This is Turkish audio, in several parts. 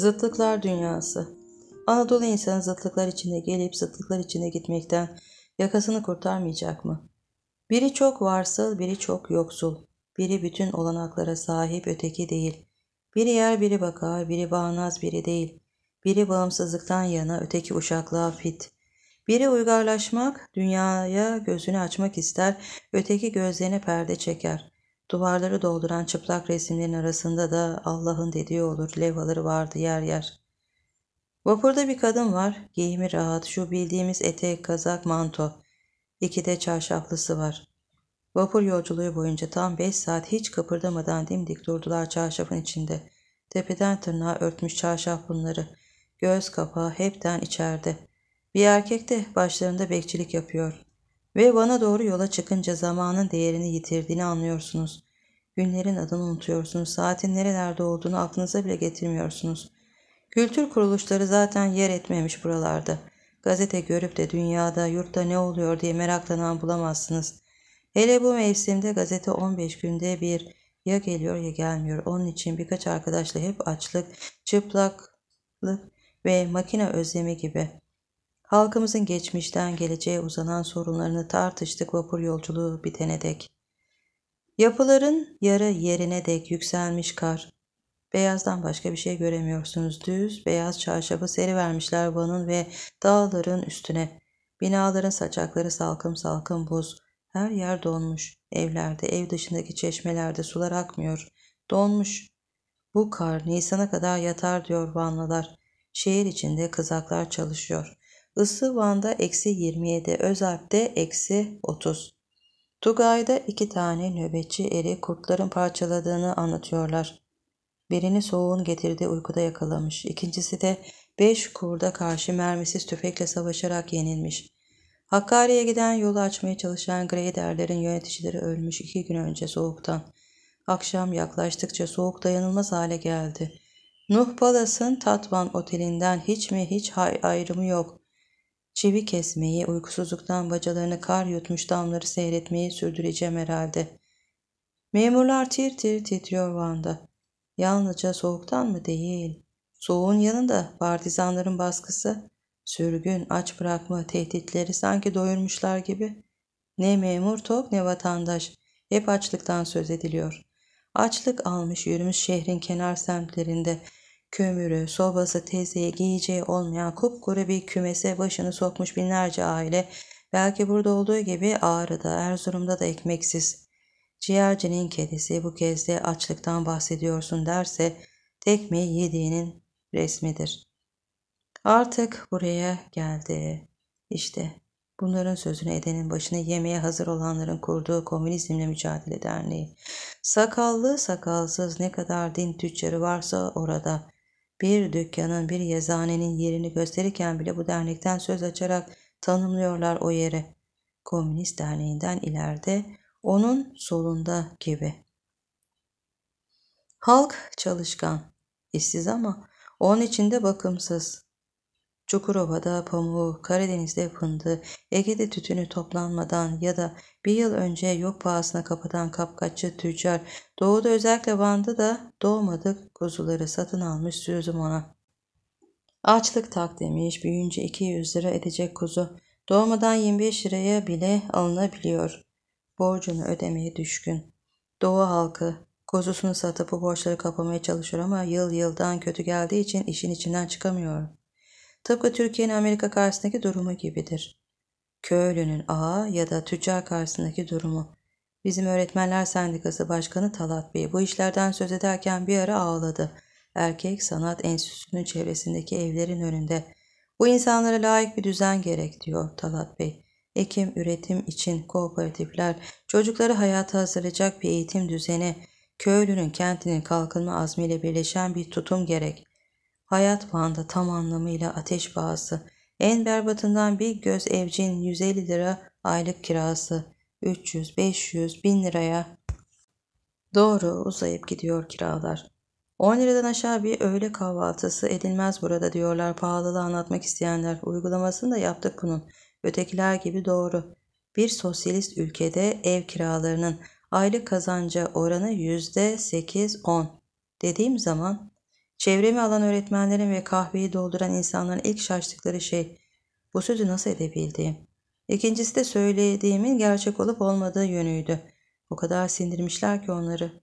Zıtlıklar dünyası. Anadolu insanı zıtlıklar içinde gelip zıtlıklar içinde gitmekten yakasını kurtarmayacak mı? Biri çok varsıl, biri çok yoksul. Biri bütün olanaklara sahip, öteki değil. Biri yer, biri bakar, biri bağnaz, biri değil. Biri bağımsızlıktan yana, öteki uşaklığa fit. Biri uygarlaşmak, dünyaya gözünü açmak ister, öteki gözlerine perde çeker. Duvarları dolduran çıplak resimlerin arasında da Allah'ın dediği olur levhaları vardı yer yer. Vapurda bir kadın var. Giyimi rahat. Şu bildiğimiz etek, kazak, manto. İki de çarşaflısı var. Vapur yolculuğu boyunca tam beş saat hiç kıpırdamadan dimdik durdular çarşafın içinde. Tepeden tırnağa örtmüş çarşaf bunları. Göz kapağı hepten içeride. Bir erkek de başlarında bekçilik yapıyor. Ve Van'a doğru yola çıkınca zamanın değerini yitirdiğini anlıyorsunuz. Günlerin adını unutuyorsunuz, saatin nerelerde olduğunu aklınıza bile getirmiyorsunuz. Kültür kuruluşları zaten yer etmemiş buralarda. Gazete görüp de dünyada, yurtta ne oluyor diye meraklanan bulamazsınız. Hele bu mevsimde gazete 15 günde bir ya geliyor ya gelmiyor. Onun için birkaç arkadaşla hep açlık, çıplaklık ve makine özlemi gibi Halkımızın geçmişten geleceğe uzanan sorunlarını tartıştık vapur yolculuğu bitene dek. Yapıların yarı yerine dek yükselmiş kar. Beyazdan başka bir şey göremiyorsunuz. Düz beyaz çarşafı seri vermişler Van'ın ve dağların üstüne. Binaların saçakları salkım salkım buz. Her yer donmuş. Evlerde, ev dışındaki çeşmelerde sular akmıyor. Donmuş. Bu kar Nisan'a kadar yatar diyor Vanlılar. Şehir içinde kızaklar çalışıyor. Isı Van'da eksi 27, Özalp'te eksi 30. Tugay'da iki tane nöbetçi eri kurtların parçaladığını anlatıyorlar. Birini soğuğun getirdiği uykuda yakalamış. İkincisi de beş kurda karşı mermisiz tüfekle savaşarak yenilmiş. Hakkari'ye giden yolu açmaya çalışan Greyder'lerin yöneticileri ölmüş iki gün önce soğuktan. Akşam yaklaştıkça soğuk dayanılmaz hale geldi. Nuh Palas'ın Tatvan otelinden hiç mi hiç ayrımı yok. Çivi kesmeyi, uykusuzluktan bacalarını kar yutmuş damları seyretmeyi sürdüreceğim herhalde. Memurlar tir tir titriyor Van'da. Yalnızca soğuktan mı değil? Soğuğun yanında partizanların baskısı, sürgün, aç bırakma tehditleri sanki doyurmuşlar gibi. Ne memur tok ne vatandaş. Hep açlıktan söz ediliyor. Açlık almış yürümüş şehrin kenar semtlerinde, kömürü, sobası, tezeye, giyeceği olmayan kupkuru bir kümese başını sokmuş binlerce aile, belki burada olduğu gibi Ağrı'da, Erzurum'da da ekmeksiz. Ciğercinin kedisi bu kez de açlıktan bahsediyorsun derse tekmeyi yediğinin resmidir. Artık buraya geldi. İşte Bunların sözünü edenin başına yemeğe hazır olanların kurduğu Komünizmle Mücadele Derneği. Sakallı sakalsız ne kadar din tüccarı varsa orada bir dükkanın bir yazanenin yerini gösterirken bile bu dernekten söz açarak tanımlıyorlar o yeri. Komünist derneğinden ileride onun solunda gibi. Halk çalışkan, işsiz ama onun içinde bakımsız. Çukurova'da pamuğu, Karadeniz'de fındığı, Ege'de tütünü toplanmadan ya da bir yıl önce yok pahasına kapatan kapkaççı tüccar, doğuda özellikle Van'da da doğmadık kuzuları satın almış sözüm ona. Açlık tak demiş, büyüyünce 200 lira edecek kuzu. Doğmadan 25 liraya bile alınabiliyor. Borcunu ödemeye düşkün. Doğu halkı Kozusunu satıp bu borçları kapamaya çalışıyor ama yıl yıldan kötü geldiği için işin içinden çıkamıyor. Tıpkı Türkiye'nin Amerika karşısındaki durumu gibidir. Köylünün ağa ya da tüccar karşısındaki durumu. Bizim Öğretmenler Sendikası Başkanı Talat Bey bu işlerden söz ederken bir ara ağladı. Erkek Sanat Enstitüsü'nün çevresindeki evlerin önünde. Bu insanlara layık bir düzen gerek diyor Talat Bey. Ekim, üretim için kooperatifler, çocukları hayata hazırlayacak bir eğitim düzeni, köylünün kentinin kalkınma azmiyle birleşen bir tutum gerek. Hayat bandı tam anlamıyla ateş bağısı. En berbatından bir göz evcin 150 lira aylık kirası. 300, 500, 1000 liraya doğru uzayıp gidiyor kiralar. 10 liradan aşağı bir öğle kahvaltısı edilmez burada diyorlar pahalılığı anlatmak isteyenler. Uygulamasını da yaptık bunun. Ötekiler gibi doğru. Bir sosyalist ülkede ev kiralarının aylık kazanca oranı %8-10 dediğim zaman Çevremi alan öğretmenlerin ve kahveyi dolduran insanların ilk şaştıkları şey bu sözü nasıl edebildiğim. İkincisi de söylediğimin gerçek olup olmadığı yönüydü. O kadar sindirmişler ki onları.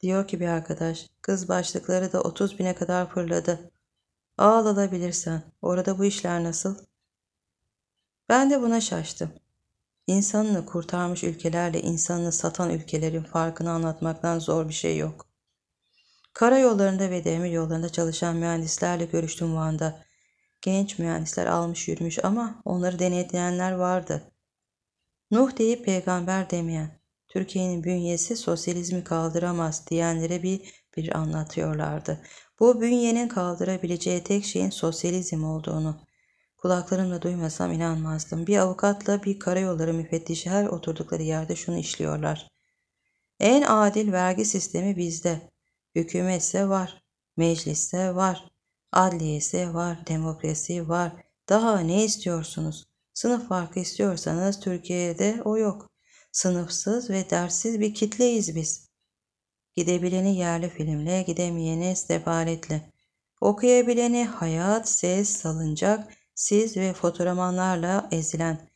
Diyor ki bir arkadaş, kız başlıkları da 30 bine kadar fırladı. Ağal alabilirsen, orada bu işler nasıl? Ben de buna şaştım. İnsanını kurtarmış ülkelerle insanını satan ülkelerin farkını anlatmaktan zor bir şey yok. Karayollarında ve demir yollarında çalışan mühendislerle görüştüm Van'da. Genç mühendisler almış yürümüş ama onları denetleyenler vardı. Nuh deyip peygamber demeyen, Türkiye'nin bünyesi sosyalizmi kaldıramaz diyenlere bir bir anlatıyorlardı. Bu bünyenin kaldırabileceği tek şeyin sosyalizm olduğunu. Kulaklarımla duymasam inanmazdım. Bir avukatla bir karayolları müfettişi her oturdukları yerde şunu işliyorlar. En adil vergi sistemi bizde. Hükümetse var, mecliste var, Adliyese var, demokrasi var. Daha ne istiyorsunuz? Sınıf farkı istiyorsanız Türkiye'de o yok. Sınıfsız ve dersiz bir kitleyiz biz. Gidebileni yerli filmle, gidemeyeni sefaletle. Okuyabileni hayat, ses, salıncak, siz ve fotoğramanlarla ezilen,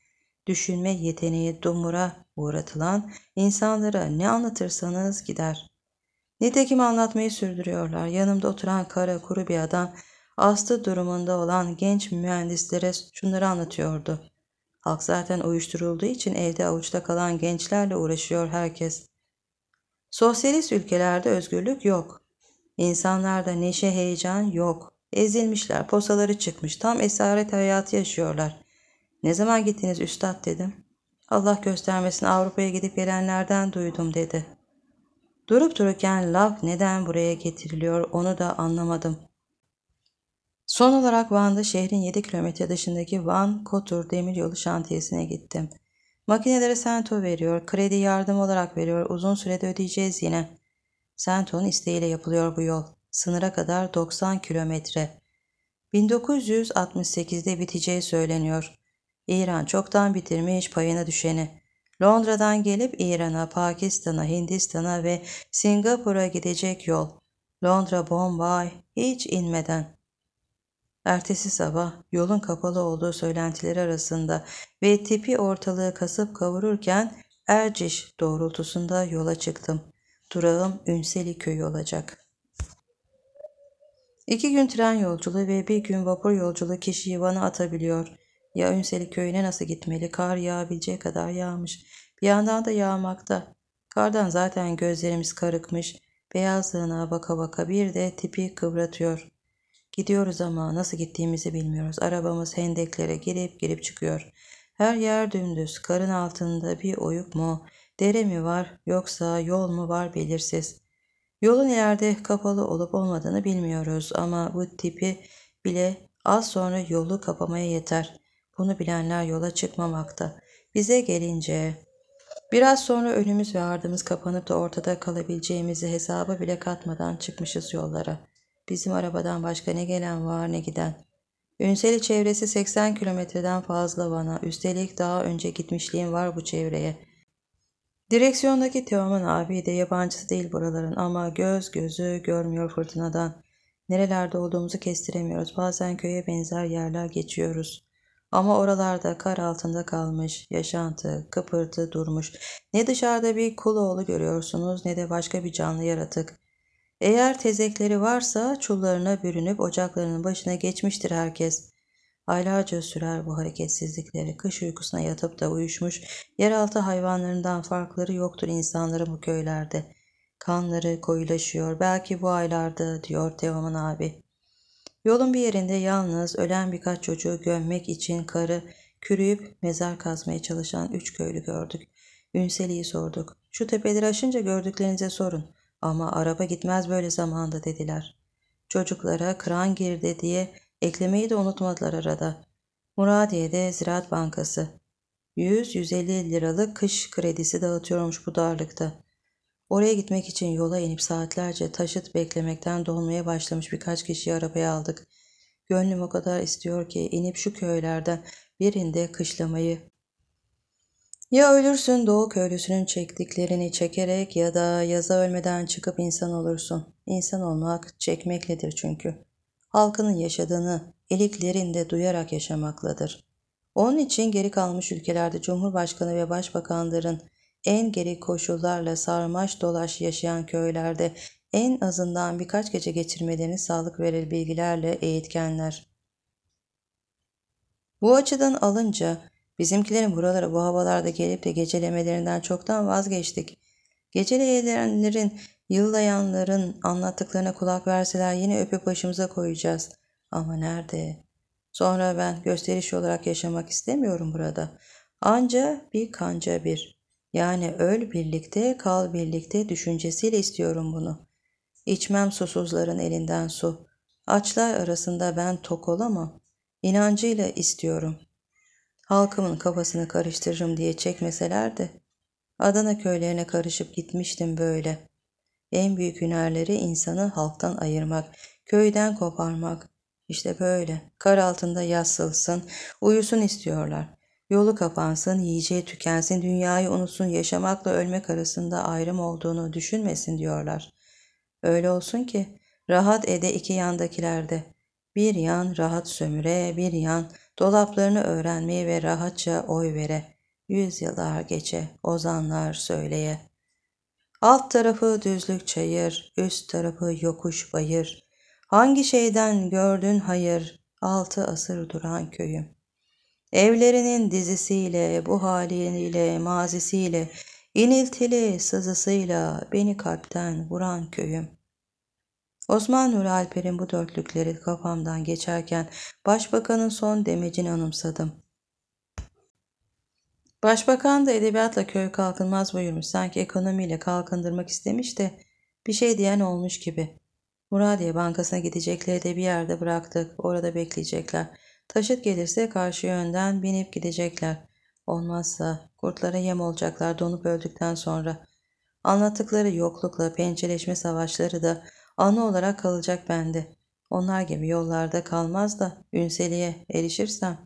düşünme yeteneği dumura uğratılan insanlara ne anlatırsanız gider.'' Nitekim anlatmayı sürdürüyorlar. Yanımda oturan kara kuru bir adam astı durumunda olan genç mühendislere şunları anlatıyordu. Halk zaten uyuşturulduğu için evde avuçta kalan gençlerle uğraşıyor herkes. Sosyalist ülkelerde özgürlük yok. İnsanlarda neşe heyecan yok. Ezilmişler, posaları çıkmış, tam esaret hayatı yaşıyorlar. Ne zaman gittiniz üstad dedim. Allah göstermesin Avrupa'ya gidip gelenlerden duydum dedi.'' Durup dururken laf neden buraya getiriliyor onu da anlamadım. Son olarak Van'da şehrin 7 kilometre dışındaki Van Kotur demiryolu şantiyesine gittim. Makinelere sento veriyor, kredi yardım olarak veriyor, uzun sürede ödeyeceğiz yine. Sento'nun isteğiyle yapılıyor bu yol. Sınıra kadar 90 kilometre. 1968'de biteceği söyleniyor. İran çoktan bitirmiş payına düşeni. Londra'dan gelip İran'a, Pakistan'a, Hindistan'a ve Singapur'a gidecek yol. Londra, Bombay hiç inmeden. Ertesi sabah yolun kapalı olduğu söylentileri arasında ve tipi ortalığı kasıp kavururken Erciş doğrultusunda yola çıktım. Durağım Ünseli köyü olacak. İki gün tren yolculuğu ve bir gün vapur yolculuğu kişiyi Van'a atabiliyor. Ya Ünseli köyüne nasıl gitmeli? Kar yağabileceği kadar yağmış. Bir yandan da yağmakta. Kardan zaten gözlerimiz karıkmış. Beyazlığına baka baka bir de tipi kıvratıyor. Gidiyoruz ama nasıl gittiğimizi bilmiyoruz. Arabamız hendeklere girip girip çıkıyor. Her yer dümdüz. Karın altında bir oyuk mu, dere mi var yoksa yol mu var belirsiz. Yolun yerde kapalı olup olmadığını bilmiyoruz ama bu tipi bile az sonra yolu kapamaya yeter. Bunu bilenler yola çıkmamakta. Bize gelince biraz sonra önümüz ve ardımız kapanıp da ortada kalabileceğimizi hesaba bile katmadan çıkmışız yollara. Bizim arabadan başka ne gelen var ne giden. Ünseli çevresi 80 kilometreden fazla bana. Üstelik daha önce gitmişliğim var bu çevreye. Direksiyondaki Teoman abi de yabancısı değil buraların ama göz gözü görmüyor fırtınadan. Nerelerde olduğumuzu kestiremiyoruz. Bazen köye benzer yerler geçiyoruz. Ama oralarda kar altında kalmış, yaşantı, kıpırtı durmuş. Ne dışarıda bir kuloğlu görüyorsunuz ne de başka bir canlı yaratık. Eğer tezekleri varsa çullarına bürünüp ocaklarının başına geçmiştir herkes. Aylarca sürer bu hareketsizlikleri. Kış uykusuna yatıp da uyuşmuş, yeraltı hayvanlarından farkları yoktur insanları bu köylerde. Kanları koyulaşıyor. Belki bu aylarda diyor Teoman abi. Yolun bir yerinde yalnız ölen birkaç çocuğu gömmek için karı kürüyüp mezar kazmaya çalışan üç köylü gördük. Ünseli'yi sorduk. Şu tepeleri aşınca gördüklerinize sorun. Ama araba gitmez böyle zamanda dediler. Çocuklara kran girdi diye eklemeyi de unutmadılar arada. Muradiye'de Ziraat Bankası. 100-150 liralık kış kredisi dağıtıyormuş bu darlıkta. Oraya gitmek için yola inip saatlerce taşıt beklemekten dolmaya başlamış birkaç kişiyi arabaya aldık. Gönlüm o kadar istiyor ki inip şu köylerden birinde kışlamayı. Ya ölürsün doğu köylüsünün çektiklerini çekerek ya da yaza ölmeden çıkıp insan olursun. İnsan olmak çekmekledir çünkü. Halkının yaşadığını iliklerinde duyarak yaşamakladır. Onun için geri kalmış ülkelerde Cumhurbaşkanı ve Başbakanların en geri koşullarla sarmaş dolaş yaşayan köylerde en azından birkaç gece geçirmelerini sağlık verir bilgilerle eğitkenler. Bu açıdan alınca bizimkilerin buralara bu havalarda gelip de gecelemelerinden çoktan vazgeçtik. Geceleyenlerin, yıllayanların anlattıklarına kulak verseler yine öpüp başımıza koyacağız. Ama nerede? Sonra ben gösteriş olarak yaşamak istemiyorum burada. Anca bir kanca bir.'' Yani öl birlikte, kal birlikte düşüncesiyle istiyorum bunu. İçmem susuzların elinden su. Açlar arasında ben tok olamam. İnancıyla istiyorum. Halkımın kafasını karıştırırım diye çekmeselerdi. Adana köylerine karışıp gitmiştim böyle. En büyük hünerleri insanı halktan ayırmak, köyden koparmak. İşte böyle. Kar altında yasılsın, uyusun istiyorlar. Yolu kapansın, yiyeceği tükensin, dünyayı unutsun, yaşamakla ölmek arasında ayrım olduğunu düşünmesin diyorlar. Öyle olsun ki rahat ede iki yandakilerde. Bir yan rahat sömüre, bir yan dolaplarını öğrenmeye ve rahatça oy vere. Yüzyıllar geçe, ozanlar söyleye. Alt tarafı düzlük çayır, üst tarafı yokuş bayır. Hangi şeyden gördün hayır, altı asır duran köyüm. Evlerinin dizisiyle, bu haliyle, mazisiyle, iniltili sızısıyla beni kalpten vuran köyüm. Osman Nur Alper'in bu dörtlükleri kafamdan geçerken başbakanın son demecini anımsadım. Başbakan da edebiyatla köy kalkınmaz buyurmuş. Sanki ekonomiyle kalkındırmak istemiş de bir şey diyen olmuş gibi. Muradiye Bankası'na gidecekleri de bir yerde bıraktık. Orada bekleyecekler. Taşıt gelirse karşı yönden binip gidecekler. Olmazsa kurtlara yem olacaklar donup öldükten sonra. Anlattıkları yoklukla pençeleşme savaşları da anı olarak kalacak bende. Onlar gibi yollarda kalmaz da ünseliye erişirsem.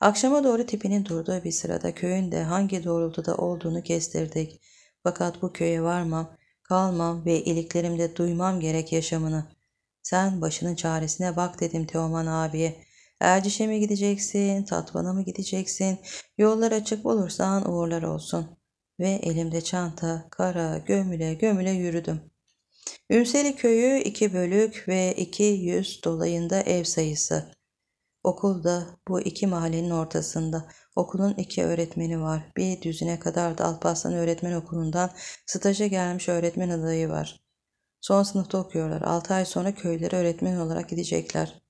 Akşama doğru tipinin durduğu bir sırada köyün de hangi doğrultuda olduğunu kestirdik. Fakat bu köye varmam, kalmam ve iliklerimde duymam gerek yaşamını. Sen başının çaresine bak dedim Teoman abiye. Erciş'e mi gideceksin, Tatvan'a mı gideceksin? Yollar açık olursan uğurlar olsun. Ve elimde çanta, kara, gömüle gömüle yürüdüm. Ümseli köyü iki bölük ve iki yüz dolayında ev sayısı. Okul da bu iki mahallenin ortasında. Okulun iki öğretmeni var. Bir düzine kadar da Alparslan Öğretmen Okulu'ndan staja gelmiş öğretmen adayı var. Son sınıfta okuyorlar. Altı ay sonra köylere öğretmen olarak gidecekler.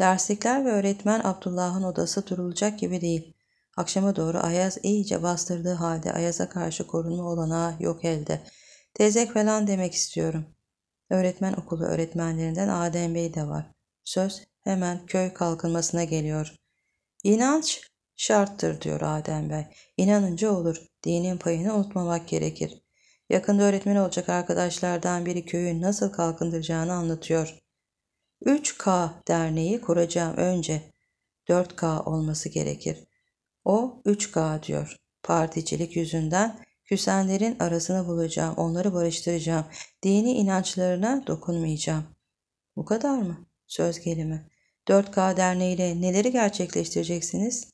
Derslikler ve öğretmen Abdullah'ın odası durulacak gibi değil. Akşama doğru Ayaz iyice bastırdığı halde Ayaz'a karşı korunma olanağı yok elde. Tezek falan demek istiyorum. Öğretmen okulu öğretmenlerinden Adem Bey de var. Söz hemen köy kalkınmasına geliyor. İnanç şarttır diyor Adem Bey. İnanınca olur. Dinin payını unutmamak gerekir. Yakında öğretmen olacak arkadaşlardan biri köyü nasıl kalkındıracağını anlatıyor. 3K derneği kuracağım önce. 4K olması gerekir. O 3K diyor. Particilik yüzünden küsenlerin arasını bulacağım, onları barıştıracağım. Dini inançlarına dokunmayacağım. Bu kadar mı? Söz gelimi. 4K derneğiyle neleri gerçekleştireceksiniz?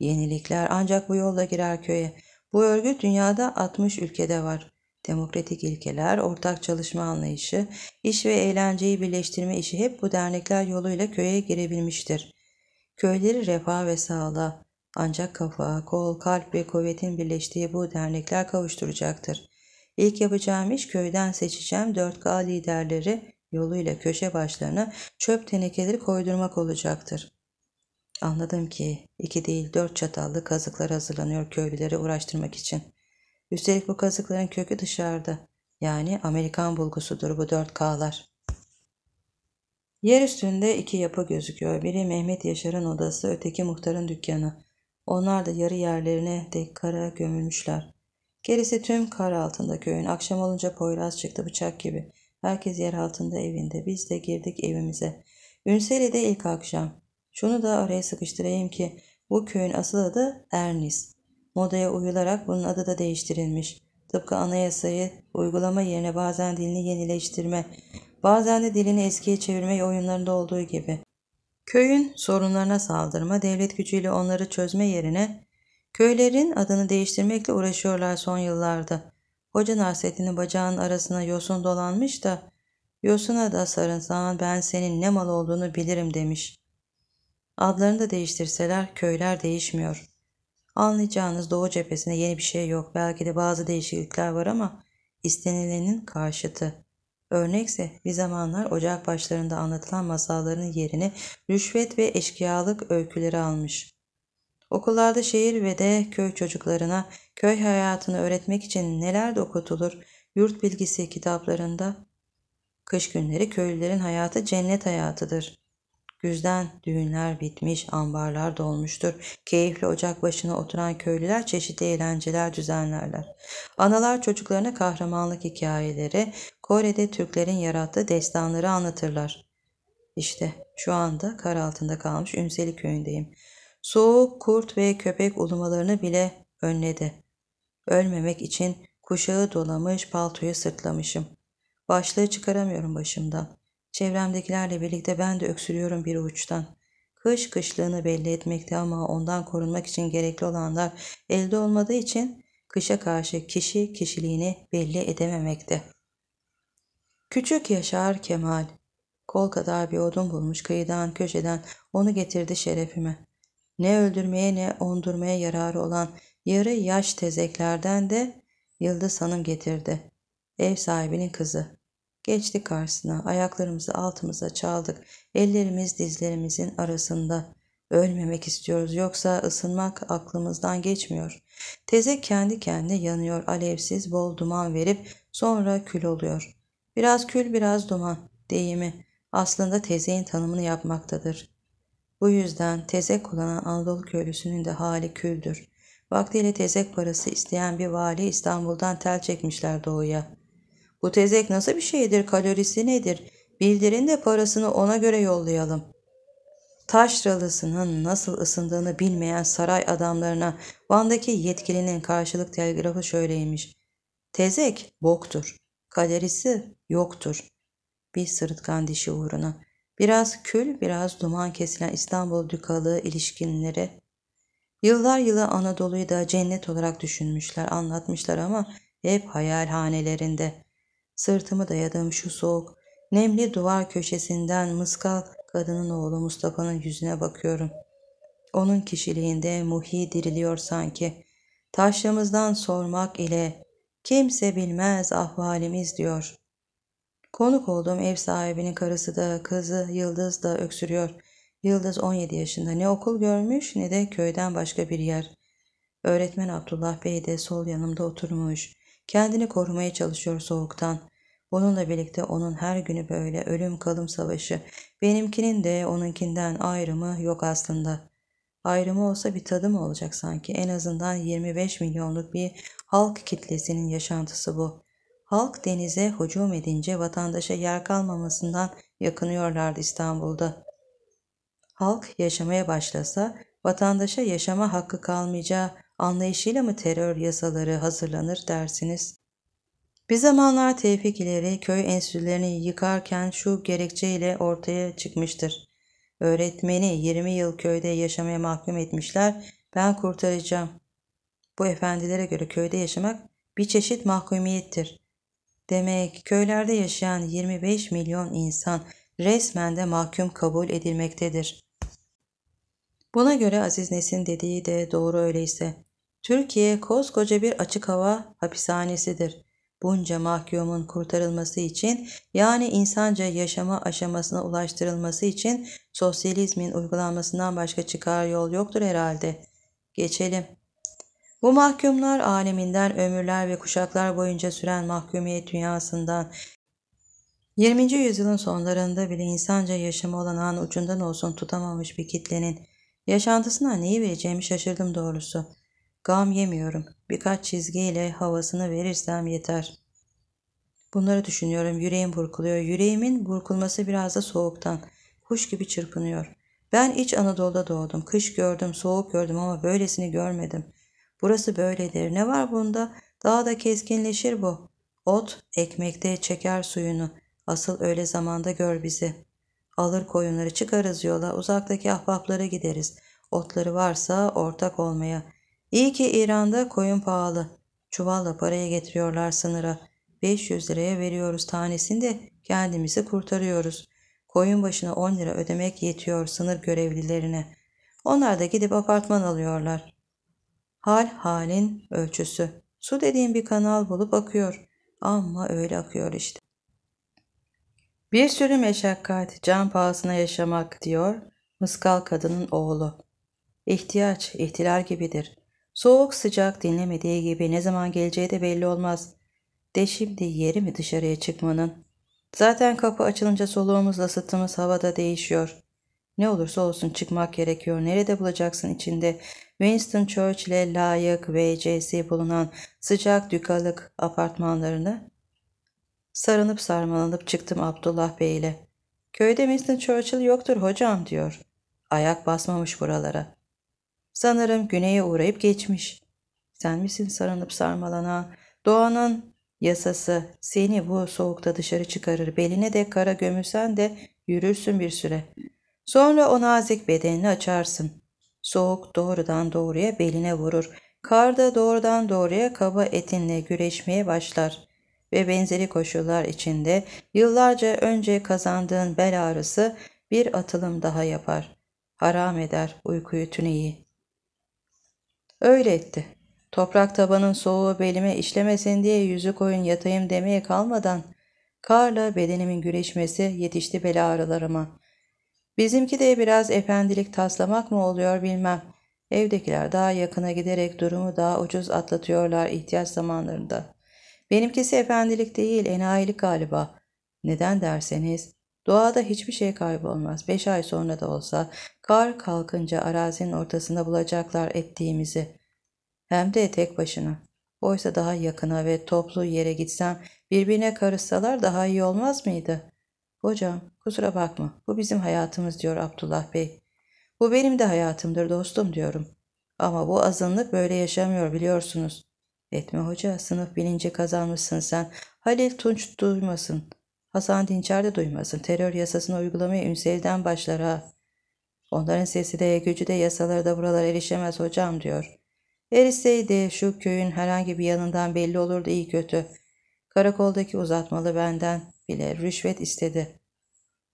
Yenilikler ancak bu yolla girer köye. Bu örgüt dünyada 60 ülkede var demokratik ilkeler, ortak çalışma anlayışı, iş ve eğlenceyi birleştirme işi hep bu dernekler yoluyla köye girebilmiştir. Köyleri refah ve sağlığa, ancak kafa, kol, kalp ve kuvvetin birleştiği bu dernekler kavuşturacaktır. İlk yapacağım iş köyden seçeceğim 4K liderleri yoluyla köşe başlarına çöp tenekeleri koydurmak olacaktır. Anladım ki iki değil dört çatallı kazıklar hazırlanıyor köylüleri uğraştırmak için.'' Üstelik bu kazıkların kökü dışarıda. Yani Amerikan bulgusudur bu dört klar Yer üstünde iki yapı gözüküyor. Biri Mehmet Yaşar'ın odası, öteki muhtarın dükkanı. Onlar da yarı yerlerine dek kara gömülmüşler. Gerisi tüm kar altında köyün. Akşam olunca Poyraz çıktı bıçak gibi. Herkes yer altında evinde. Biz de girdik evimize. Ünseli de ilk akşam. Şunu da araya sıkıştırayım ki bu köyün asıl adı Ernis. Modaya uyularak bunun adı da değiştirilmiş. Tıpkı anayasayı uygulama yerine bazen dilini yenileştirme, bazen de dilini eskiye çevirme oyunlarında olduğu gibi. Köyün sorunlarına saldırma, devlet gücüyle onları çözme yerine köylerin adını değiştirmekle uğraşıyorlar son yıllarda. Hoca Nasrettin'in bacağının arasına yosun dolanmış da yosuna da sarınsağın ben senin ne mal olduğunu bilirim demiş. Adlarını da değiştirseler köyler değişmiyor.'' Anlayacağınız Doğu cephesinde yeni bir şey yok. Belki de bazı değişiklikler var ama istenilenin karşıtı. Örnekse bir zamanlar ocak başlarında anlatılan masalların yerini rüşvet ve eşkıyalık öyküleri almış. Okullarda şehir ve de köy çocuklarına köy hayatını öğretmek için neler de okutulur, yurt bilgisi kitaplarında kış günleri köylülerin hayatı cennet hayatıdır. Güzden düğünler bitmiş, ambarlar dolmuştur. Keyifli ocak başına oturan köylüler çeşitli eğlenceler düzenlerler. Analar çocuklarına kahramanlık hikayeleri, Kore'de Türklerin yarattığı destanları anlatırlar. İşte şu anda kar altında kalmış ünseli köyündeyim. Soğuk, kurt ve köpek ulumalarını bile önledi. Ölmemek için kuşağı dolamış, paltoyu sırtlamışım. Başlığı çıkaramıyorum başımdan. Çevremdekilerle birlikte ben de öksürüyorum bir uçtan. Kış kışlığını belli etmekte ama ondan korunmak için gerekli olanlar elde olmadığı için kışa karşı kişi kişiliğini belli edememekte. Küçük Yaşar Kemal Kol kadar bir odun bulmuş kıyıdan köşeden onu getirdi şerefime. Ne öldürmeye ne ondurmaya yararı olan yarı yaş tezeklerden de Yıldız Hanım getirdi. Ev sahibinin kızı. Geçti karşısına, ayaklarımızı altımıza çaldık. Ellerimiz dizlerimizin arasında. Ölmemek istiyoruz yoksa ısınmak aklımızdan geçmiyor. Teze kendi kendine yanıyor alevsiz bol duman verip sonra kül oluyor. Biraz kül biraz duman deyimi aslında tezeğin tanımını yapmaktadır. Bu yüzden tezek kullanan Anadolu köylüsünün de hali küldür. Vaktiyle tezek parası isteyen bir vali İstanbul'dan tel çekmişler doğuya. Bu tezek nasıl bir şeydir, kalorisi nedir? Bildirin de parasını ona göre yollayalım. Taşralısının nasıl ısındığını bilmeyen saray adamlarına Van'daki yetkilinin karşılık telgrafı şöyleymiş. Tezek boktur, kalorisi yoktur. Bir sırıtkan dişi uğruna. Biraz kül, biraz duman kesilen İstanbul Dükalığı ilişkinleri Yıllar yılı Anadolu'yu da cennet olarak düşünmüşler, anlatmışlar ama hep hayalhanelerinde. Sırtımı dayadım şu soğuk, nemli duvar köşesinden mıskal kadının oğlu Mustafa'nın yüzüne bakıyorum. Onun kişiliğinde muhi diriliyor sanki. Taşlamızdan sormak ile kimse bilmez ahvalimiz diyor. Konuk olduğum ev sahibinin karısı da kızı Yıldız da öksürüyor. Yıldız 17 yaşında ne okul görmüş ne de köyden başka bir yer. Öğretmen Abdullah Bey de sol yanımda oturmuş. Kendini korumaya çalışıyor soğuktan. Bununla birlikte onun her günü böyle ölüm kalım savaşı. Benimkinin de onunkinden ayrımı yok aslında. Ayrımı olsa bir tadı mı olacak sanki? En azından 25 milyonluk bir halk kitlesinin yaşantısı bu. Halk denize hücum edince vatandaşa yer kalmamasından yakınıyorlardı İstanbul'da. Halk yaşamaya başlasa vatandaşa yaşama hakkı kalmayacağı anlayışıyla mı terör yasaları hazırlanır dersiniz? Bir zamanlar Tevfik ileri köy enstitülerini yıkarken şu gerekçeyle ortaya çıkmıştır. Öğretmeni 20 yıl köyde yaşamaya mahkum etmişler, ben kurtaracağım. Bu efendilere göre köyde yaşamak bir çeşit mahkumiyettir. Demek köylerde yaşayan 25 milyon insan resmen de mahkum kabul edilmektedir. Buna göre Aziz Nesin dediği de doğru öyleyse. Türkiye koskoca bir açık hava hapishanesidir. Bunca mahkumun kurtarılması için yani insanca yaşama aşamasına ulaştırılması için sosyalizmin uygulanmasından başka çıkar yol yoktur herhalde. Geçelim. Bu mahkumlar aleminden ömürler ve kuşaklar boyunca süren mahkumiyet dünyasından 20. yüzyılın sonlarında bile insanca yaşama olan an ucundan olsun tutamamış bir kitlenin Yaşantısına neyi vereceğimi şaşırdım doğrusu. Gam yemiyorum. Birkaç çizgiyle havasını verirsem yeter. Bunları düşünüyorum. Yüreğim burkuluyor. Yüreğimin burkulması biraz da soğuktan. Kuş gibi çırpınıyor. Ben iç Anadolu'da doğdum. Kış gördüm, soğuk gördüm ama böylesini görmedim. Burası böyledir. Ne var bunda? Daha da keskinleşir bu. Ot, ekmekte çeker suyunu. Asıl öyle zamanda gör bizi.'' Alır koyunları çıkarız yola, uzaktaki ahbaplara gideriz. Otları varsa ortak olmaya. İyi ki İran'da koyun pahalı. Çuvalla parayı getiriyorlar sınıra. 500 liraya veriyoruz tanesini de kendimizi kurtarıyoruz. Koyun başına 10 lira ödemek yetiyor sınır görevlilerine. Onlar da gidip apartman alıyorlar. Hal halin ölçüsü. Su dediğim bir kanal bulup akıyor. Ama öyle akıyor işte. Bir sürü meşakkat, can pahasına yaşamak diyor mıskal kadının oğlu. İhtiyaç, ihtilal gibidir. Soğuk sıcak dinlemediği gibi ne zaman geleceği de belli olmaz. De şimdi yeri mi dışarıya çıkmanın? Zaten kapı açılınca soluğumuzla sıtımız havada değişiyor. Ne olursa olsun çıkmak gerekiyor. Nerede bulacaksın içinde Winston Churchill'e layık VC'si bulunan sıcak dükalık apartmanlarını? Sarınıp sarmalanıp çıktım Abdullah Bey ile. Köyde Winston Churchill yoktur hocam diyor. Ayak basmamış buralara. Sanırım güneye uğrayıp geçmiş. Sen misin sarınıp sarmalanan? Doğanın yasası seni bu soğukta dışarı çıkarır. Beline de kara gömülsen de yürürsün bir süre. Sonra o nazik bedenini açarsın. Soğuk doğrudan doğruya beline vurur. Kar da doğrudan doğruya kaba etinle güreşmeye başlar.'' ve benzeri koşullar içinde yıllarca önce kazandığın bel ağrısı bir atılım daha yapar. Haram eder uykuyu tüneyi. Öyle etti. Toprak tabanın soğuğu belime işlemesin diye yüzü koyun yatayım demeye kalmadan karla bedenimin güreşmesi yetişti bel ağrılarıma. Bizimki de biraz efendilik taslamak mı oluyor bilmem. Evdekiler daha yakına giderek durumu daha ucuz atlatıyorlar ihtiyaç zamanlarında. Benimkisi efendilik değil, enayilik galiba. Neden derseniz, doğada hiçbir şey kaybolmaz. Beş ay sonra da olsa kar kalkınca arazinin ortasında bulacaklar ettiğimizi. Hem de tek başına. Oysa daha yakına ve toplu yere gitsem birbirine karışsalar daha iyi olmaz mıydı? Hocam kusura bakma bu bizim hayatımız diyor Abdullah Bey. Bu benim de hayatımdır dostum diyorum. Ama bu azınlık böyle yaşamıyor biliyorsunuz. Etme hoca sınıf bilinci kazanmışsın sen. Halil Tunç duymasın. Hasan Dinçer de duymasın. Terör yasasını uygulamaya Ünsel'den başlar ha. Onların sesi de gücü de yasaları da buralara erişemez hocam diyor. Erişseydi şu köyün herhangi bir yanından belli olurdu iyi kötü. Karakoldaki uzatmalı benden bile rüşvet istedi.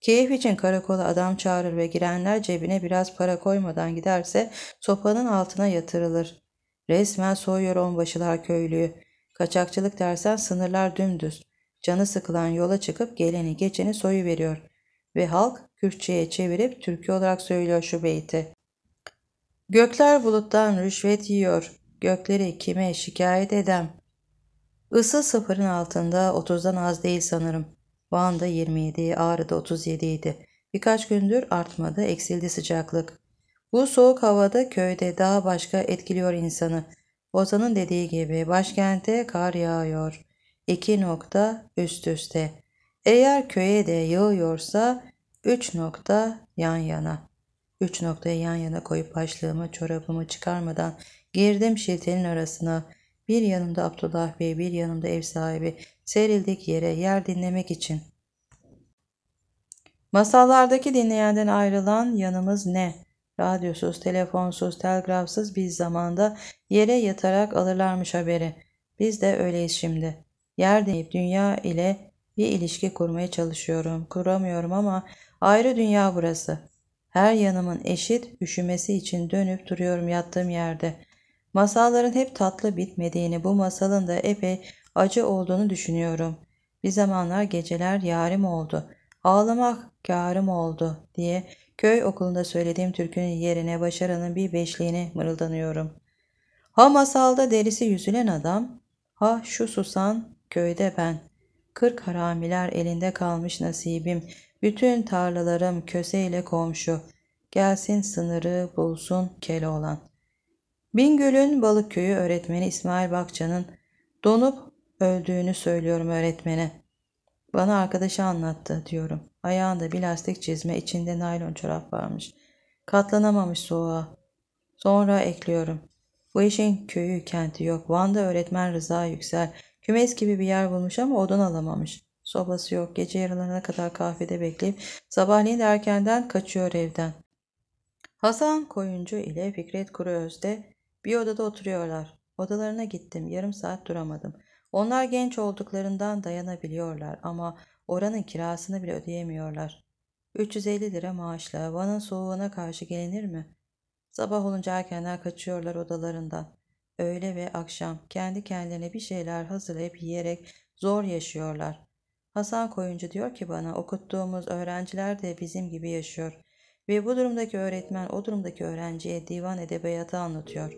Keyif için karakola adam çağırır ve girenler cebine biraz para koymadan giderse sopanın altına yatırılır. Resmen soyuyor onbaşılar köylüyü. Kaçakçılık dersen sınırlar dümdüz. Canı sıkılan yola çıkıp geleni geçeni soyu veriyor. Ve halk Kürtçe'ye çevirip Türkiye olarak söylüyor şu beyti. Gökler buluttan rüşvet yiyor. Gökleri kime şikayet edem? Isı sıfırın altında 30'dan az değil sanırım. Van'da 27, Ağrı'da 37 idi. Birkaç gündür artmadı, eksildi sıcaklık. Bu soğuk havada köyde daha başka etkiliyor insanı. Ozan'ın dediği gibi başkente kar yağıyor. İki nokta üst üste. Eğer köye de yağıyorsa üç nokta yan yana. Üç noktayı yan yana koyup başlığımı çorabımı çıkarmadan girdim şiltenin arasına. Bir yanımda Abdullah Bey bir yanımda ev sahibi serildik yere yer dinlemek için. Masallardaki dinleyenden ayrılan yanımız ne? radyosuz, telefonsuz, telgrafsız bir zamanda yere yatarak alırlarmış haberi. Biz de öyleyiz şimdi. Yer deyip dünya ile bir ilişki kurmaya çalışıyorum. Kuramıyorum ama ayrı dünya burası. Her yanımın eşit üşümesi için dönüp duruyorum yattığım yerde. Masalların hep tatlı bitmediğini, bu masalın da epey acı olduğunu düşünüyorum. Bir zamanlar geceler yarim oldu. Ağlamak kârım oldu diye Köy okulunda söylediğim türkünün yerine başaranın bir beşliğini mırıldanıyorum. Ha masalda derisi yüzülen adam, ha şu susan köyde ben. Kırk haramiler elinde kalmış nasibim, bütün tarlalarım köseyle komşu. Gelsin sınırı bulsun Keloğlan. Bingöl'ün Köyü öğretmeni İsmail Bakça'nın donup öldüğünü söylüyorum öğretmene. Bana arkadaşı anlattı diyorum. Ayağında bir lastik çizme, içinde naylon çorap varmış. Katlanamamış soğuğa. Sonra ekliyorum. Bu işin köyü, kenti yok. Van'da öğretmen Rıza Yüksel. Kümes gibi bir yer bulmuş ama odun alamamış. Sobası yok. Gece yarılarına kadar kahvede bekleyip sabahleyin de erkenden kaçıyor evden. Hasan Koyuncu ile Fikret Kuruöz de bir odada oturuyorlar. Odalarına gittim. Yarım saat duramadım. Onlar genç olduklarından dayanabiliyorlar ama Oranın kirasını bile ödeyemiyorlar. 350 lira maaşla Van'ın soğuğuna karşı gelinir mi? Sabah olunca erkenden kaçıyorlar odalarından. Öğle ve akşam kendi kendilerine bir şeyler hazırlayıp yiyerek zor yaşıyorlar. Hasan Koyuncu diyor ki bana okuttuğumuz öğrenciler de bizim gibi yaşıyor. Ve bu durumdaki öğretmen o durumdaki öğrenciye divan edebiyatı anlatıyor.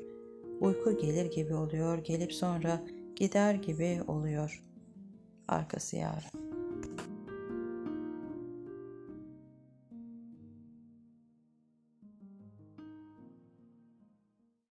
Uyku gelir gibi oluyor, gelip sonra gider gibi oluyor. Arkası yarın.